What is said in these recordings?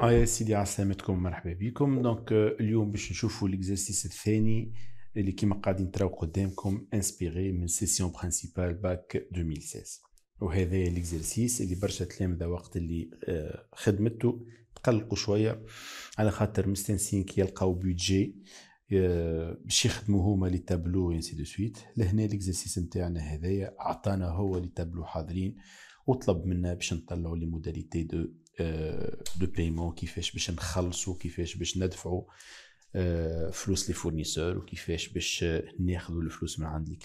اه يا سيدي عسلامتكم مرحبا بكم دونك آه، اليوم باش نشوفوا ليكزرسيس الثاني اللي كيما قاعدين تراو قدامكم انسبيري من سيسيون برينسيبال باك 2016 وهذا ليكزرسيس اللي برشا تلامذة وقت اللي آه، خدمته تقلقوا شويه على خاطر مستنسين كي يلقاو بودجي آه، باش يخدموا هما لي تابلو انسي دو سويت لهنا ليكزرسيس نتاعنا هذايا عطانا هو لي تابلو حاضرين وطلب منا باش نطلعوا لي موداليتي دو de paiement كيفاش باش نخلصوا كيفاش باش ندفعوا فلوس لي فورنيسور وكيفاش باش ناخذوا الفلوس عند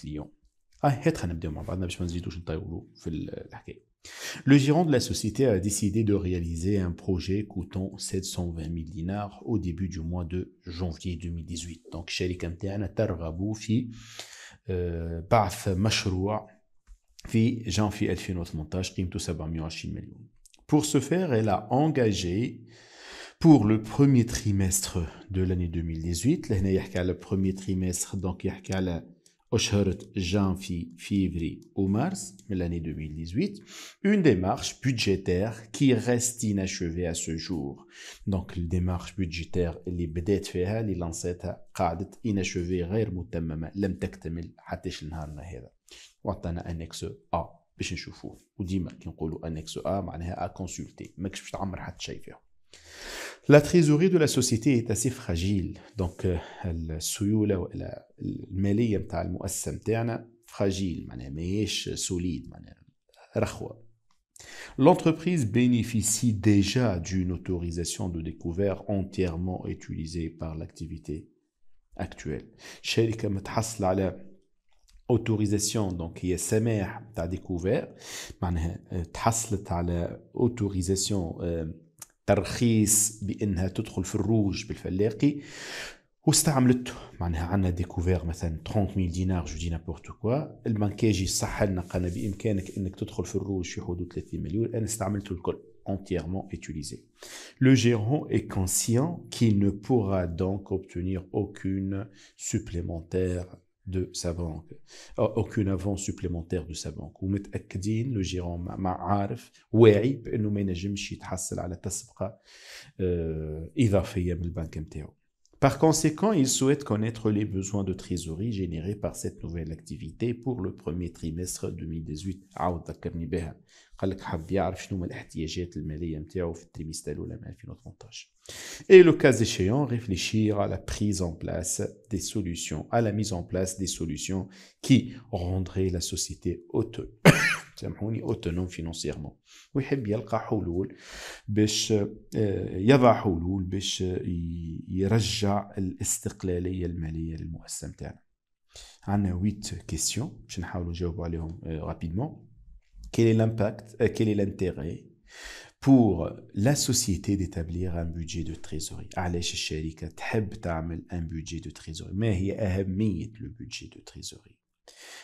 Le gérant de la société a décidé de réaliser un projet coûtant 720 000 dinars au début du mois de janvier 2018. Donc, الشركة متاعنا ترغب في بعث مشروع في جانفي 2018 قيمته 720 مليون. Pour ce faire, elle a engagé pour le premier trimestre de l'année 2018, le premier trimestre, donc il y a janvier, février ou mars de l'année 2018, une démarche budgétaire qui reste inachevée à ce jour. Donc, la démarche budgétaire, les بدأت فيها, اللي لانسيتها, قعدت inachevée, غير متممة, لم تكتمل حتى النهار هذا. وعطانا annexe A. The La trésorerie de la société est assez fragile, donc euh, fragile L'entreprise bénéficie déjà d'une autorisation de découvert entièrement utilisée par l'activité actuelle autorisation donc tu as تاع tu معناها تحصلت على as ترخيص بانها تدخل في الروج بالفلاقي واستعملته معناها عندنا مثلا دينار جو دي لنا بامكانك انك تدخل في الروج حدود 30 مليون انا استعملته الكل entièrement utilisé. Le gérant est conscient qu'il ne pourra donc obtenir aucune supplémentaire de sa banque euh, aucune avance supplémentaire de sa banque ومتاكدين لو جيرون مع عارف واعي بانه ما ينجمش يتحصل على تسبقه اضافيه من البنك نتاعو Par conséquent, il souhaite connaître les besoins de trésorerie générés par cette nouvelle activité pour le premier trimestre 2018. et le cas échéant réfléchir à la prise en place des solutions à la mise en place des solutions qui rendraient la société autonome سامحوني اوتونوم فينونسيرمون ويحب يلقى حلول باش آه، يضع حلول باش آه، يرجع الاستقلاليه الماليه للمؤسسه نتاعنا عندنا 8 كيسيون باش نحاولوا نجاوبوا عليهم رابيدمون كيل اي لامباكت كيل اي لانتيغي pour la société d'établir un budget de trésorerie علاش الشركة تحب تعمل un budget de trésorerie ما هي أهمية لو budget de trésorerie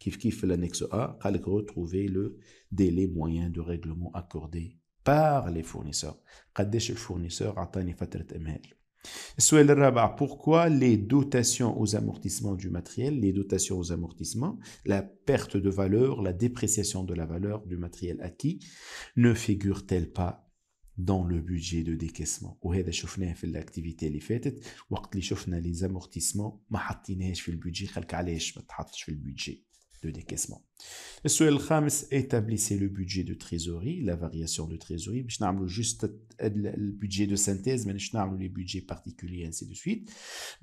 kif kif l'annexe A, allez retrouver le délai moyen de règlement accordé par les fournisseurs. Qu'adesh le fournisseur a tani fatret emel. Souel Rabat, pourquoi les dotations aux amortissements du matériel, les dotations aux amortissements, la perte de valeur, la dépréciation de la valeur du matériel acquis, ne figurent-elles pas dans le budget de décaissement Ou est-ce que nous avons l'activité qui est faite, ou est-ce que nous avons les amortissements, nous n'avons pas le budget, nous n'avons pas le budget de décaissement. السؤال 5, établissez le budget de trésorerie la variation de trésorerie باش نعملوا juste le budget de synthèse ماناش نعملوا les budgets particuliers ainsi de suite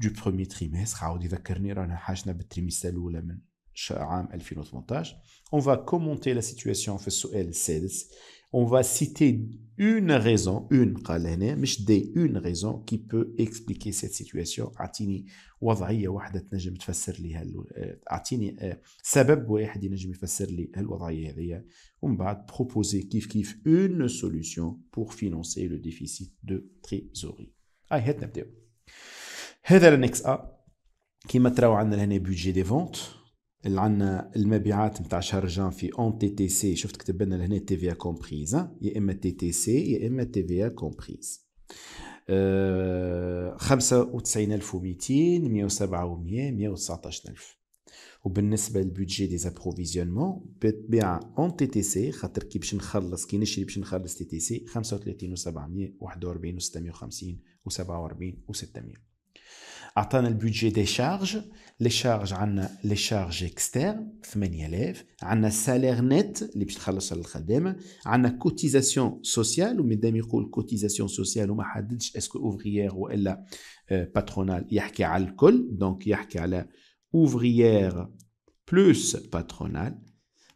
du premier trimestre عاود يذكرني رانا حاجنا بالتريمستر الاولى من عام 2018 on va commenter la situation في السؤال السادس on va citer une raison, une, mais des, une raison qui peut expliquer cette situation. Atini, wadaïa, wahdat, najem, tfasser li, hal, euh, atini, euh, sabab, wahdi, najem, tfasser li, hal, wadaïa, yadaïa, on va proposer, kif, kif, une solution pour financer le déficit de trésorerie. Aïe, hed, nabdeo. Hed, al, next, a, qui m'a trao, an, l'année, budget des ventes. اللي عندنا المبيعات نتاع شهر جان في اون تي تي سي شفت كتب لنا لهنا تي في كومبريز يا اما تي تي سي يا اما تي في كومبريز آه، خمسة وتسعين ألف وميتين مية وسبعة ومية مية وتسعتاش ألف وبالنسبة للبودجي دي زابروفيزيونمون بتبيع اون تي تي سي خاطر كي باش نخلص كي نشري باش نخلص تي تي سي خمسة وتلاتين وسبعمية واحد وربعين وستمية وخمسين وسبعة وربعين وستمية On a le budget des charges. Les charges externes, il y a le salaire net, cotisations sociales a la cotisation sociale, cotisation sociale, est-ce ouvrière ou patronale, il y a l'alcool, donc il y a l'ouvrière plus patronale.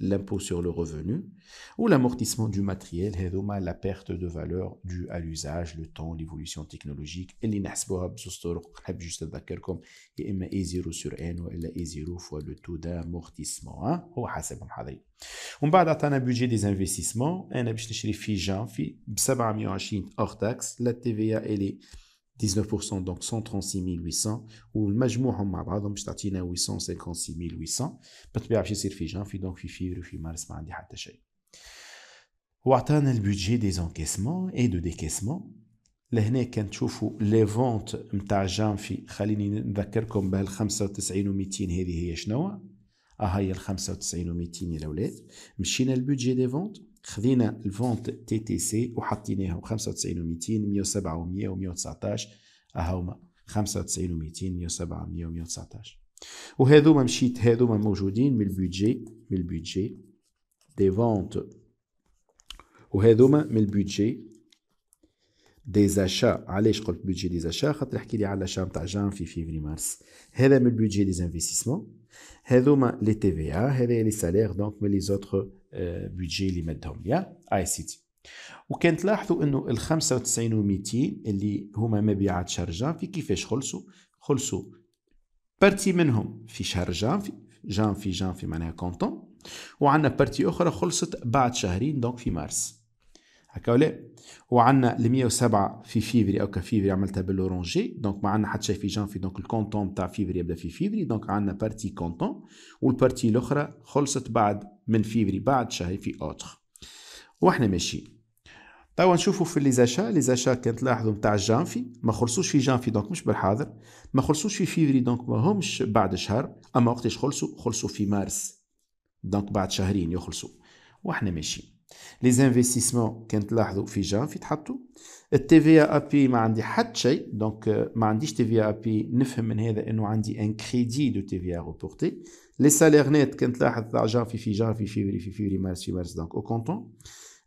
l'impôt sur le revenu, ou l'amortissement du matériel, la perte de valeur due à l'usage, le temps, l'évolution technologique, et comme E0 sur N ou E0 fois le taux d'amortissement. Hein. Oh, On va un budget des investissements, un budget de 720 hors taxes. la TVA elle est 19% دونك 136800 والمجموعهم مع بعضهم باش تعطينا 856800 بالطبيعه باش يصير في جانفي دونك في فيفر وفي مارس ما عندي حتى شيء وعطانا البودجي دي اي دو ديكيسمون لهنا كان تشوفوا لي فونت نتاع جانفي خليني نذكركم بها ال 95 و 200 هذه هي شنو ها هي ال 95 و 200 يا الاولاد مشينا البودجي دي فونت خذينا الفونت تي تي سي وحطيناهم 95 و200 107 و100 و119 هاهما 95 و200 107 و 100 و 119 وهذوما مشيت هذوما موجودين من البيدجي من البيدجي دي فونت وهذوما من البيدجي دي زاشا علاش قلت بيدجي دي زاشا خاطر احكي لي على شام نتاع جان في فيفري مارس هذا من البيدجي دي انفستيسمون هذوما لي تي في ا هذا لي سالير دونك من لي زوتر بيجي آه، اللي مدهم ليا اي سي تي وكان تلاحظوا انه ال 95 و 200 اللي هما مبيعات شهر جانفي كيفاش خلصوا خلصوا بارتي منهم في شهر جانفي جانفي جانفي معناها كونتون وعندنا بارتي اخرى خلصت بعد شهرين دونك في مارس هكا ولا وعندنا ال 107 في فيفري او كفيفري عملتها باللورونجي دونك ما عندنا حتى شيء في جانفي دونك الكونتون تاع فيفري يبدا في فيفري دونك عندنا بارتي كونتون والبارتي الاخرى خلصت بعد من فيفري بعد شهر في اوتر واحنا ماشيين توا طيب نشوفوا في لي زاشا لي زاشا كان تلاحظوا نتاع جانفي ما خلصوش في جانفي دونك مش بالحاضر ما خلصوش في فيفري دونك ما همش بعد شهر اما وقتاش خلصوا خلصوا في مارس دونك بعد شهرين يخلصوا واحنا ماشيين لي زانفيستيسمون كنتلاحظوا في في تحطو التي في ابي ما عندي حتى شيء دونك euh، ما عنديش تي في ابي نفهم من هذا انه عندي ان كريدي دو تي في ريبورتي لي سالير نيت كنتلاحظ تاع جان في في فيفري في فيفري مارس في مارس دونك او كونتون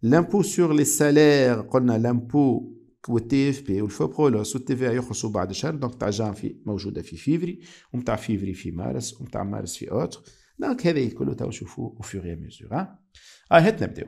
لامبو سور لي سالير قلنا لامبو والتي اف بي والفوبرولوس والتي في يخلصوا بعد شهر دونك تاع جانفي موجوده في فيفري ومتاع فيفري في مارس ومتاع مارس في اوتر دونك هذا كله تو نشوفوه او فيغ ميزور اه هات نبداو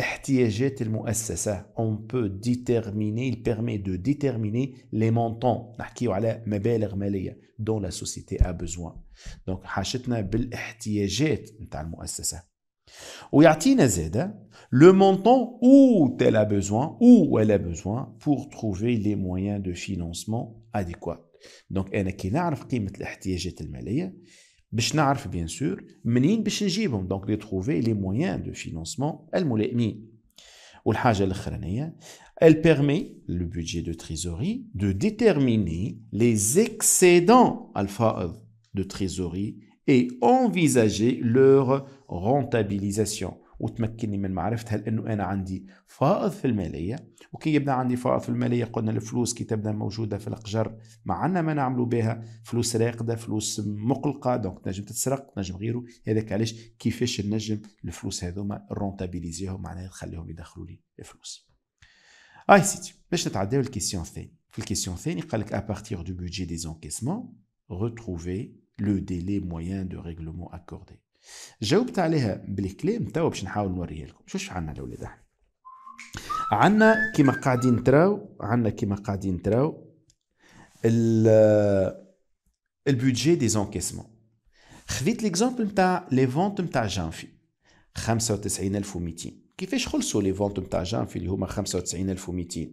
احتياجات المؤسسة on peut déterminer il permet de déterminer les montants نحكيو على مبالغ مالية dont la société a besoin donc حاجتنا بالاحتياجات نتاع المؤسسة ويعطينا زادة le montant où elle a besoin où elle a besoin pour trouver les moyens de financement adéquats donc أنا كي نعرف قيمة الاحتياجات المالية Pour savoir, il sûr, منين باش نجيبهم trouver les elle permet le budget de trésorerie de déterminer les excédents alpha de trésorerie et envisager leur rentabilisation وتمكنني من معرفتها لانه أنا عندي فائض في المالية وكي يبدأ عندي فائض في المالية قلنا الفلوس كي تبدأ موجودة في الأقجر ما عندنا ما نعملوا بها فلوس راقدة فلوس مقلقة دونك نجم تتسرق نجم غيره هذاك علاش كيفاش نجم الفلوس هذوما رونتابيليزيهم معناها نخليهم يدخلوا لي الفلوس اي سيتي باش نتعداو الكيسيون الثاني في الكيسيون الثاني قال لك ابارتيغ دو بودجي دي زونكيسمون retrouver le délai moyen de règlement accordé. جاوبت عليها بالكلام توا باش نحاول نوريها لكم شوش عندنا الاولاد احنا عندنا كيما قاعدين تراو عندنا كيما قاعدين تراو البودجي دي زونكيسمون خذيت ليكزومبل نتاع لي فونت نتاع جانفي 95200 كيفاش خلصوا لي فونت نتاع جانفي اللي هما 95200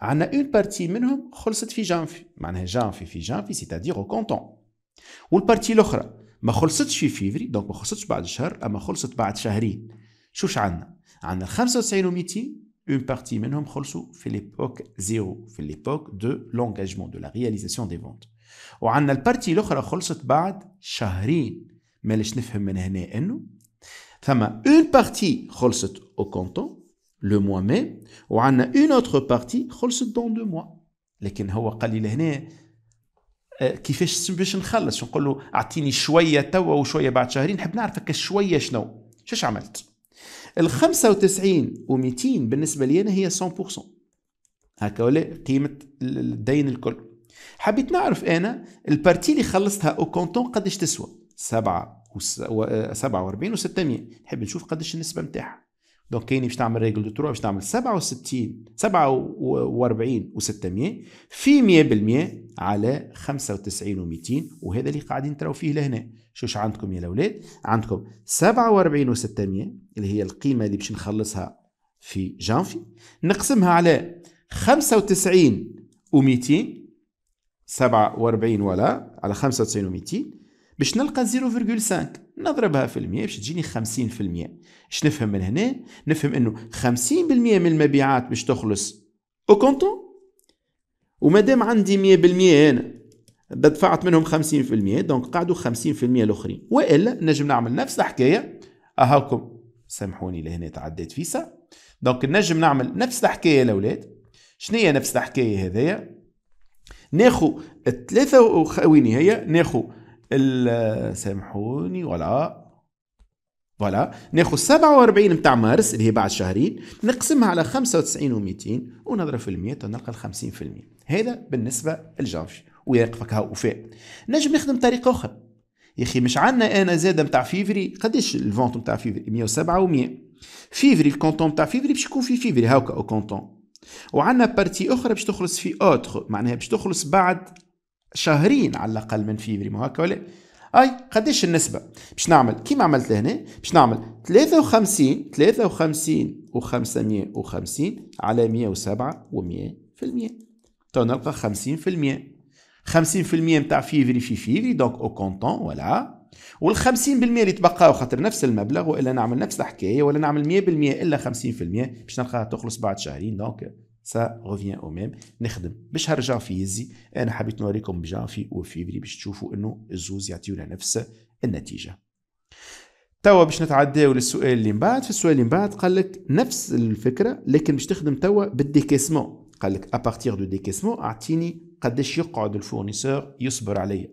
عندنا اون بارتي منهم خلصت في جانفي معناها جانفي في جانفي سيتادير او كونتون والبارتي الاخرى ما خلصتش في فيفري دونك ما خلصتش بعد شهر اما خلصت بعد شهرين شوش عندنا عندنا 95 و 200 اون بارتي منهم خلصوا في ليبوك زيرو في ليبوك دو لونجاجمون دو لا رياليزاسيون دي فونت وعندنا البارتي الاخرى خلصت بعد شهرين مالاش نفهم من هنا انه ثم اون بارتي خلصت او كونتون لو موا مي وعندنا اون اوتر بارتي خلصت دون دو موا لكن هو قال لي لهنا آه، كيفاش باش نخلص نقول له اعطيني شويه توا وشويه بعد شهرين نحب نعرفك شويه شنو شاش عملت ال 95 و 200 بالنسبه لي انا هي 100% هكا ولا قيمه الدين الكل حبيت نعرف انا البارتي اللي خلصتها او كونتون قداش تسوى 7 و 47 و 600 نحب نشوف قداش النسبه نتاعها دونك كاين باش تعمل ريجل دو باش تعمل 67 47 و600 في 100% على 95 و200 وهذا اللي قاعدين تراو فيه لهنا شو عندكم يا الاولاد عندكم 47 و600 اللي هي القيمه اللي باش نخلصها في جانفي نقسمها على 95 و200 47 ولا على 95 و200 باش نلقى 0.5 نضربها في المية باش تجيني 50% اش نفهم من هنا نفهم انه 50% من المبيعات باش تخلص او كونتون ومادام عندي 100% انا دفعت منهم 50% دونك قعدوا 50% الاخرين والا نجم نعمل نفس الحكايه اهاكم سامحوني لهنا تعديت فيسا دونك نجم نعمل نفس الحكايه الاولاد شنو نفس الحكايه هذايا ناخو الثلاثة وخاويني هي ناخو سامحوني ولا فوالا ناخذ 47 نتاع مارس اللي هي بعد شهرين نقسمها على 95 و200 ونضرب في المية تنلقى 50% هذا بالنسبه لجانفي ويقفك هاو وفاء نجم نخدم طريقه اخرى يا اخي مش عندنا انا زاد نتاع فيفري قداش الفونت نتاع فيفري 107 و100 فيفري الكونتون نتاع فيفري باش يكون في فيفري هاكا او كونتون وعندنا بارتي اخرى باش تخلص في اوتر معناها باش تخلص بعد شهرين على الاقل من فيبري ما هكا ولا اي قديش النسبة باش نعمل كيما عملت لهنا باش نعمل 53 53 و550 على 107 و100% تو نلقى 50% 50% نتاع فيفري في فيفري دونك او كونتون ولا وال 50% اللي تبقاو خاطر نفس المبلغ والا نعمل نفس الحكايه ولا نعمل 100% الا 50% باش نلقاها تخلص بعد شهرين دونك سا غوفيان او ميم نخدم باش هرجع في يزي انا حبيت نوريكم بجانفي وفيبري باش تشوفوا انه الزوز يعطيونا نفس النتيجه توا باش نتعداو للسؤال اللي من بعد في السؤال اللي من بعد قال لك نفس الفكره لكن باش تخدم توا بالديكيسمون قال لك ابارتيغ دو ديكيسمون اعطيني قداش يقعد الفورنيسور يصبر عليا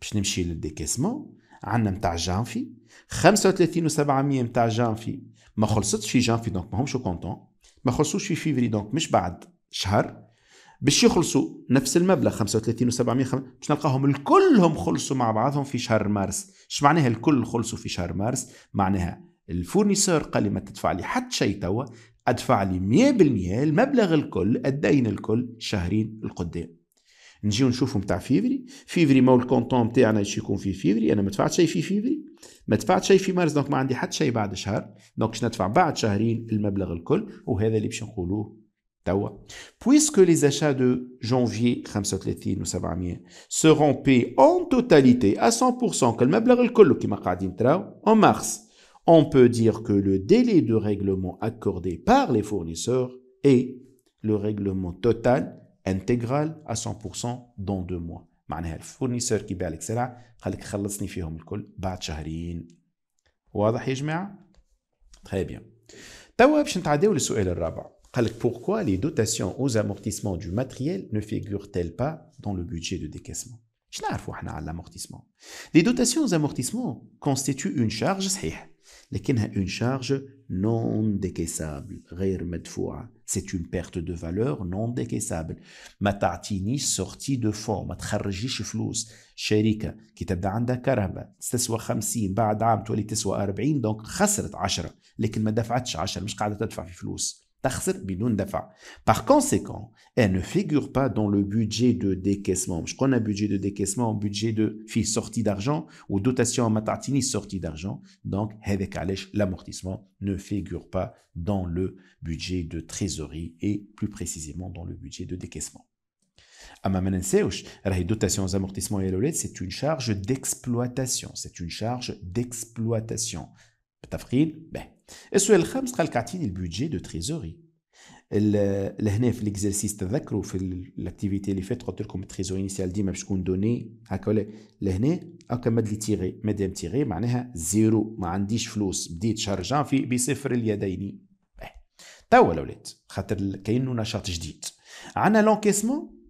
باش نمشي للديكيسمون عندنا نتاع جانفي 35 و700 نتاع جانفي ما خلصتش في جانفي دونك ماهمش كونتون ما خلصوش في فيفري دونك مش بعد شهر باش يخلصوا نفس المبلغ 35 و700 باش نلقاهم الكلهم خلصوا مع بعضهم في شهر مارس اش معناها الكل خلصوا في شهر مارس معناها الفورنيسور قال لي ما تدفع لي حتى شيء توا ادفع لي 100% المبلغ الكل الدين الكل شهرين القدام نجيو نشوفو نتاع فيفري فيفري مول الكونتون نتاعنا ايش يكون في فيفري انا ما دفعت شيء في فيفري ما دفعت شيء في مارس دونك ما عندي حتى شيء بعد شهر دونك باش ندفع بعد شهرين المبلغ الكل وهذا اللي باش نقولوه توا puisque les achats de janvier 35 و 700 seront payés en totalité à 100% كالمبلغ الكل كيما قاعدين تراو en mars on peut dire que le délai de règlement accordé par les fournisseurs est le règlement total intégral à 100% dans deux mois. C'est-à-dire que le fournisseur qui paie les salaires dit qu'il va les finir tous après deux mois. C'est clair, les gens Très bien. Maintenant, je vais vous poser la quatrième Pourquoi les dotations aux amortissements du matériel ne figurent-elles pas dans le budget de décaissement Qu'est-ce qu'on sait sur l'amortissement Les dotations aux amortissements constituent une charge correcte. لكنها اون شارج نون ديكيسابل غير مدفوعة c'est une perte de valeur non décaissable ما تعطينيش سورتي دو فون ما تخرجيش فلوس شركة كي تبدا عندها كرهبة تسوى 50 بعد عام تولي تسوى 40 دونك خسرت 10 لكن ما دفعتش 10 مش قاعدة تدفع في فلوس Par conséquent, elle ne figure pas dans le budget de décaissement. Je prends un budget de décaissement, un budget de sortie d'argent ou dotation matatini sortie d'argent. Donc, l'amortissement ne figure pas dans le budget de trésorerie et plus précisément dans le budget de décaissement. Dotation aux amortissements et e c'est une charge d'exploitation. C'est une charge d'exploitation. بالتفقيد به السؤال الخامس قال لك اعطيني البودجي دو تريزوري لهنا في الاكزرسيس تذكروا في الاكتيفيتي اللي فاتت قلت لكم التريزوري انيسيال ديما باش تكون دوني هكا ولا لهنا هكا ماد لي تيغي مادام تيغي معناها زيرو ما عنديش فلوس بديت شهر جانفي بصفر اليدين توا الاولاد خاطر كاين نشاط جديد عندنا لونكيسمون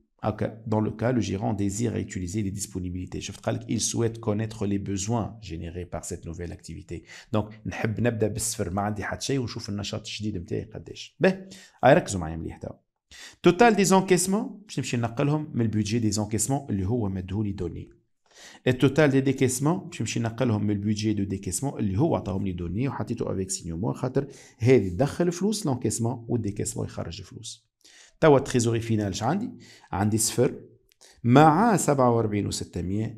Dans le cas le gérant désire utiliser les disponibilités, Il souhaite connaître les besoins générés par cette nouvelle activité. Donc, on a l'habitude d'essayer de voir si on nouvelle ou pas. Bien, on va se concentrer sur l'un et total des encaissements, je vais les transmettre dans le budget des encaissements, qui est le budget des données. Et total des décaissements, je vais les transmettre dans le budget des décaissements, qui est le budget des données, et je l'ai avec le signe de moi, car c'est ce qui met l'argent dans l'encaissement, et le sort توا تريزوري فينال عندي عندي صفر مع 47 و600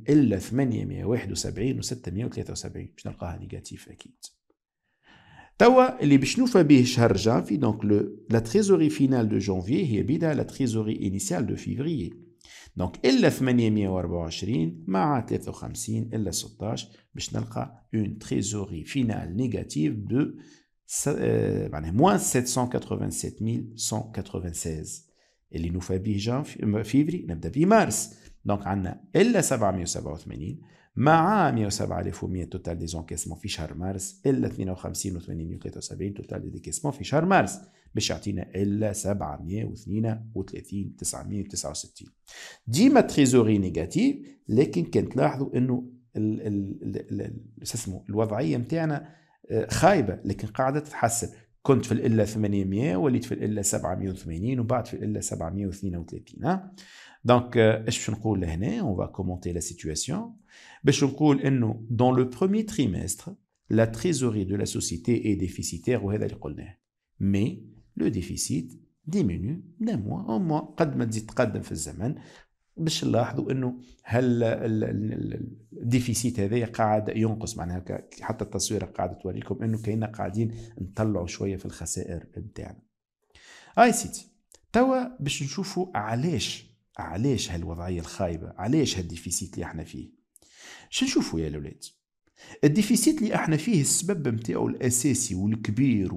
الا 871 و673 باش نلقاها نيجاتيف اكيد توا اللي باش نوفى به شهر جانفي دونك لو لا تريزوري فينال دو جانفي هي بدا لا تريزوري انيسيال دو فيفري دونك الا 824 مع 53 الا 16 باش نلقى اون تريزوري فينال نيجاتيف دو Euh, moins 787 196 اللي نوفى به جان فيفري نبدا به مارس دونك عندنا الا 787 مع 107100 توتال دي زونكيسمون في شهر مارس الا 52 و 873 توتال دي ديكيسمون في شهر مارس باش يعطينا الا 732 969 ديما تريزوري نيجاتيف لكن كان تلاحظوا انه شو اسمه الوضعيه نتاعنا آه، خايبه لكن قاعده تتحسن كنت في الإلة 800 وليت في الإلة 780 وبعد في الإلة 732 دونك اش باش نقول لهنا اون فا كومونتي لا سيتوياسيون باش نقول انه دون لو برومي تريمستر لا تريزوري دو لا سوسيتي اي ديفيسيتير وهذا اللي قلناه مي لو ديفيسيت ديمينو دان موا اون موا قد ما تزيد تقدم في الزمن باش نلاحظوا انه هل الديفيسيت هذايا قاعد ينقص معناها حتى التصويره قاعد توريكم انه كاين قاعدين نطلعوا شويه في الخسائر نتاعنا اي سيتي توا باش نشوفوا علاش علاش هالوضعيه الخايبه علاش هالديفيسيت اللي احنا فيه شو نشوفوا يا الاولاد الديفيسيت اللي احنا فيه السبب نتاعو الاساسي والكبير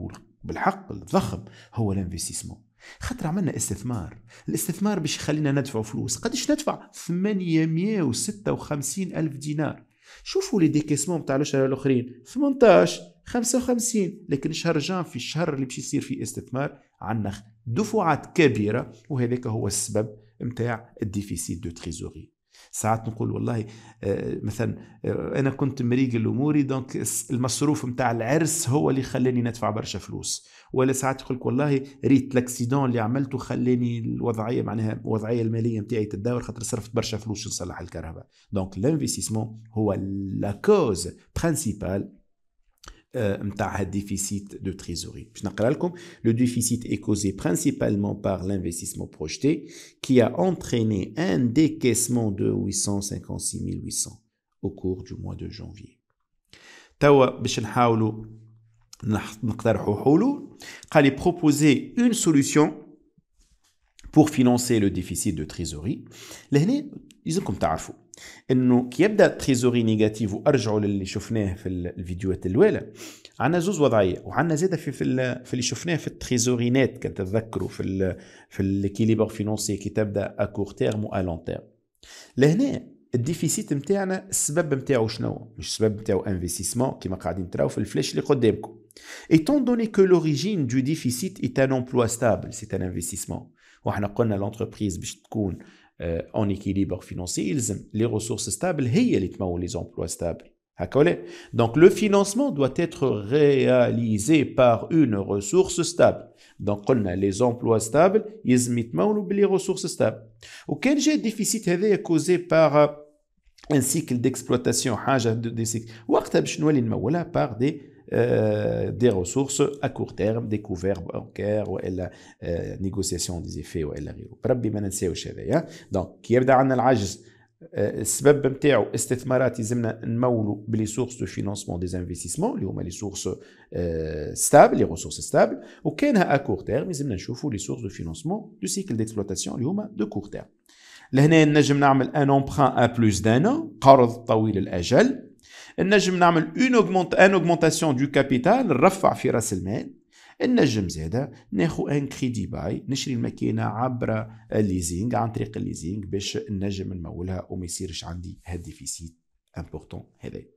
بالحق الضخم هو الانفستيسمون خاطر عملنا استثمار الاستثمار باش يخلينا ندفع فلوس قداش ندفع 856 ألف دينار شوفوا لي ديكيسمون تاع الاشهر الاخرين 18 55 لكن شهر جان في الشهر اللي باش يصير فيه استثمار عندنا دفعات كبيره وهذاك هو السبب نتاع الديفيسيت دو تريزوري ساعات نقول والله آه، مثلا آه، انا كنت مريق اموري دونك المصروف نتاع العرس هو اللي خلاني ندفع برشا فلوس ولا ساعات يقول لك والله ريت لاكسيدون اللي عملته خلاني الوضعيه معناها الوضعيه الماليه نتاعي تداور خاطر صرفت برشا فلوس نصلح الكهرباء دونك الانفستيسمون هو لا كوز برينسيبال un euh, déficit de trésorerie. le déficit est causé principalement par l'investissement projeté qui a entraîné un décaissement de 856 800 au cours du mois de janvier توا باش نحاولوا proposer une solution pour financer le déficit de trésorerie comme انه كي يبدا تريزوري نيجاتيف وارجعوا للي شفناه في الفيديوهات الاولى عندنا زوز وضعيه وعندنا زاد في في, في اللي شفناه في التريزورينات نت تتذكروا في الـ في الكيليبر فينونسي كي تبدا اكور تيرم لون تيرم لهنا الديفيسيت نتاعنا السبب نتاعو شنو مش السبب نتاعو انفستيسمون كيما قاعدين تراو في الفلاش اللي قدامكم étant donné que l'origine du déficit est un emploi stable c'est un investissement وحنا قلنا لونتربريز باش تكون Euh, en équilibre financier, les ressources stables, les emplois stables. Donc le financement doit être réalisé par une ressource stable. Donc on a les emplois stables, les ressources stables. Auquel j'ai déficit causé par euh, un cycle d'exploitation, un cycle de cycle, ou à par euh, des ressources à court terme, des couverts bancaires, ou la euh, négociation des effets, ou la rivière. Hein. Donc, qui a des analogues, ce que je veux dire, c'est que les sources de financement des investissements, les sources euh, stables, les ressources stables, ou qu'elles ont à court terme, elles ont voir les sources de financement du cycle d'exploitation, elles ont à court terme. لهنا نجم نعمل ان امبران ا بلوس دان قرض طويل الاجل نجم نعمل اون اوغمونت ان اوغمونتاسيون دو كابيتال نرفع في راس المال النجم زادا ناخو ان كريدي باي نشري الماكينه عبر الليزينغ عن طريق الليزينغ باش نجم نمولها وما يصيرش عندي هاد ديفيسيت امبورتون هذايا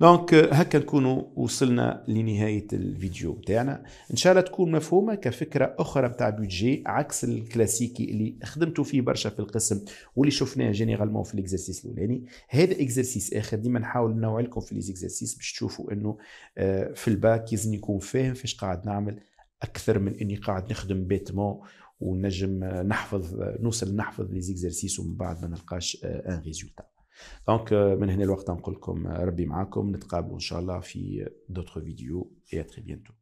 دونك هكا نكونوا وصلنا لنهايه الفيديو تاعنا ان شاء الله تكون مفهومه كفكره اخرى بتاع بيجي عكس الكلاسيكي اللي خدمتوا فيه برشا في القسم واللي شفناه جينيرالمون في الاكزرسيس الاولاني هذا اكزرسيس اخر ديما نحاول نوع لكم في ليزيكزرسيس باش تشوفوا انه آه، في الباك لازم يكون فاهم فاش قاعد نعمل اكثر من اني قاعد نخدم بيتمون ونجم آه، نحفظ آه، نوصل نحفظ ليزيكزرسيس ومن بعد ما نلقاش ان ريزولتا دونك euh, من هنا الوقت نقول لكم ربي معاكم نتقابلوا ان شاء الله في دوتر فيديو اي تري بيانتو